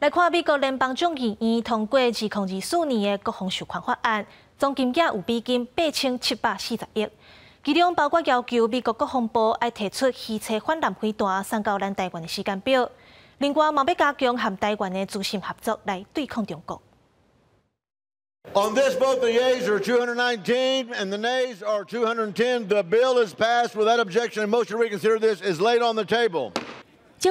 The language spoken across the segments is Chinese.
来看美国联邦众议院通过自控二四年的国防授权法案，总金额有比金八千七百四十亿，其中包括要求美国国防部要提出汽车反弹开端，送到咱台湾的时间表。另外，嘛要加强和台湾的自信合作，来对抗中国。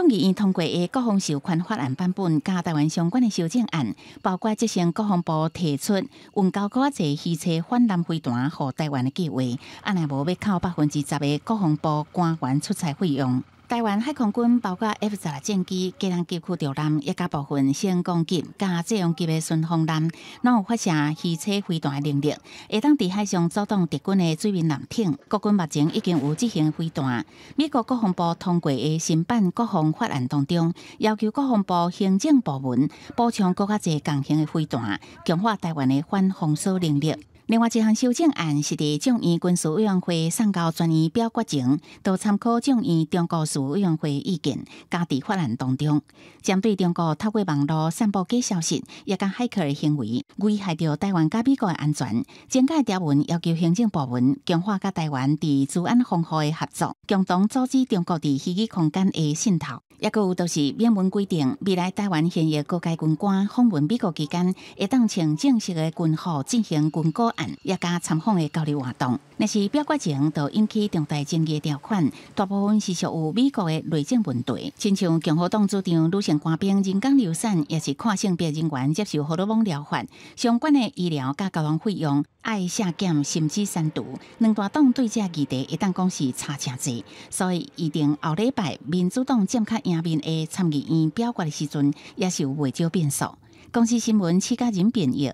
议院通过的国防授权法案版本加台湾相关的修正案，包括执行国防部提出运高国际汽车泛南飞团和台湾的计划，啊，那无要扣百分之十的国防部官员出差费用。台湾海空军包括 F 十六战机、加上机库吊篮，一家部分先攻击加这样级的巡航舰，拥有发射鱼叉飞弹的能力，会当伫海上阻挡敌军的水面舰艇。国军目前已经有执行飞弹。美国国防部通过的新版国防法案当中，要求国防部行政部门补充更加侪更型的飞弹，强化台湾的反防守能力。另外一项修正案是，得众议军事委员会上交专议表决前，都参考众议中国事委员会意见，加伫法案当中，针对中国透过网络散布假消息，也甲骇客的行为危害着台湾甲美国的安全。整改条文要求行政部门强化甲台湾伫治安防护的合作，共同阻止中国的虚拟空间的渗透。抑个有都是明文规定，未来台湾现役各界军官访问美国期间，会当穿正式的军服进行军歌案，也加参访的交流活动。若是，表决前都引起重大争议条款，大部分是属于美国的内政问题。亲像共和党主张，女性官兵人工流产，也是跨性别人员接受荷尔蒙疗法，相关的医疗甲交往费用，爱下减，甚至删除，两大党对这议题一旦讲是差真侪，所以一定后礼拜民主党正确亚面的参议院表决的时阵，也是有不少变数。公司新闻，戚家人变药。